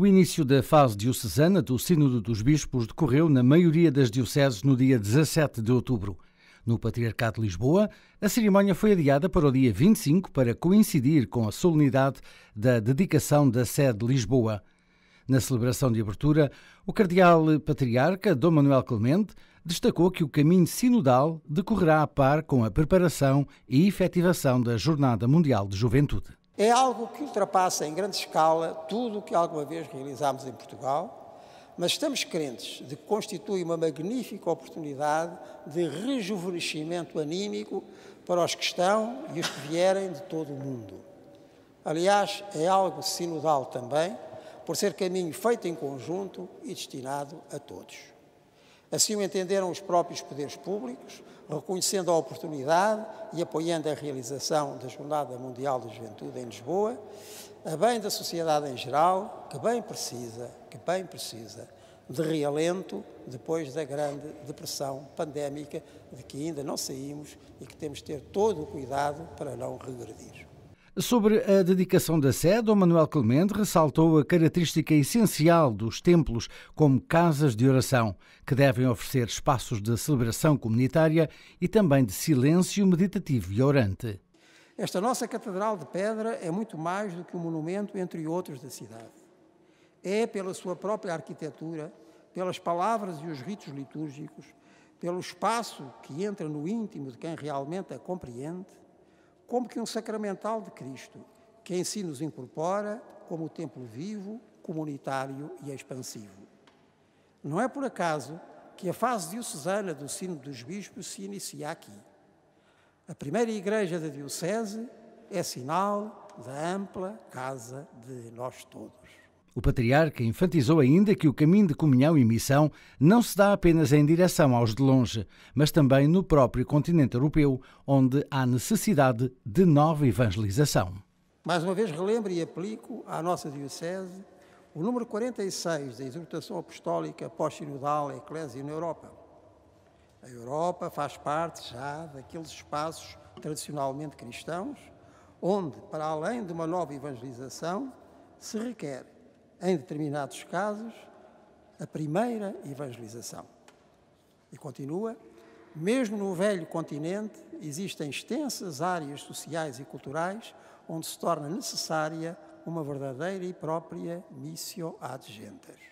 O início da fase diocesana do Sínodo dos Bispos decorreu na maioria das dioceses no dia 17 de outubro. No Patriarcado de Lisboa, a cerimónia foi adiada para o dia 25 para coincidir com a solenidade da dedicação da sede de Lisboa. Na celebração de abertura, o Cardeal Patriarca Dom Manuel Clemente destacou que o caminho sinodal decorrerá a par com a preparação e efetivação da Jornada Mundial de Juventude é algo que ultrapassa em grande escala tudo o que alguma vez realizámos em Portugal, mas estamos crentes de que constitui uma magnífica oportunidade de rejuvenescimento anímico para os que estão e os que vierem de todo o mundo. Aliás, é algo sinodal também, por ser caminho feito em conjunto e destinado a todos. Assim o entenderam os próprios poderes públicos, reconhecendo a oportunidade e apoiando a realização da Jornada Mundial da Juventude em Lisboa, a bem da sociedade em geral, que bem precisa, que bem precisa de realento depois da grande depressão pandémica de que ainda não saímos e que temos de ter todo o cuidado para não regredir. Sobre a dedicação da sede, o Manuel Clemente ressaltou a característica essencial dos templos como casas de oração, que devem oferecer espaços de celebração comunitária e também de silêncio meditativo e orante. Esta nossa Catedral de Pedra é muito mais do que um monumento, entre outros, da cidade. É, pela sua própria arquitetura, pelas palavras e os ritos litúrgicos, pelo espaço que entra no íntimo de quem realmente a compreende, como que um sacramental de Cristo, que em assim si nos incorpora como templo vivo, comunitário e expansivo. Não é por acaso que a fase diocesana do Sino dos Bispos se inicia aqui. A primeira igreja da Diocese é sinal da ampla casa de nós todos. O patriarca enfatizou ainda que o caminho de comunhão e missão não se dá apenas em direção aos de longe, mas também no próprio continente europeu, onde há necessidade de nova evangelização. Mais uma vez relembro e aplico à nossa Diocese o número 46 da Exortação Apostólica Pós-Sinodal à Eclésia na Europa. A Europa faz parte já daqueles espaços tradicionalmente cristãos, onde, para além de uma nova evangelização, se requer em determinados casos, a primeira evangelização. E continua: mesmo no velho continente, existem extensas áreas sociais e culturais onde se torna necessária uma verdadeira e própria missio ad gentes.